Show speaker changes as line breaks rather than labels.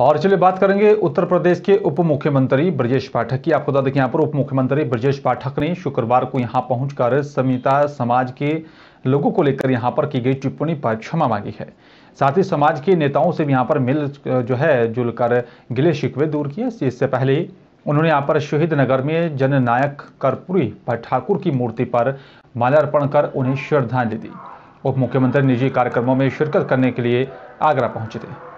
और चलिए बात करेंगे उत्तर प्रदेश के उप मुख्यमंत्री ब्रजेश पाठक की आपको बता दें कि यहाँ पर उप मुख्यमंत्री ब्रजेश पाठक ने शुक्रवार को यहाँ पहुंचकर समिता समाज के लोगों को लेकर यहाँ पर की गई टिप्पणी पर क्षमा मांगी है साथ ही समाज के नेताओं से भी यहाँ पर मिल जो है जुलकर गिले शिकवे दूर किए इससे पहले उन्होंने यहाँ पर शहीद नगर में जननायक कर्पूरी पर ठाकुर की मूर्ति पर माल्यार्पण कर उन्हें श्रद्धांजलि दी उप मुख्यमंत्री निजी कार्यक्रमों में शिरकत करने के लिए आगरा पहुंचे थे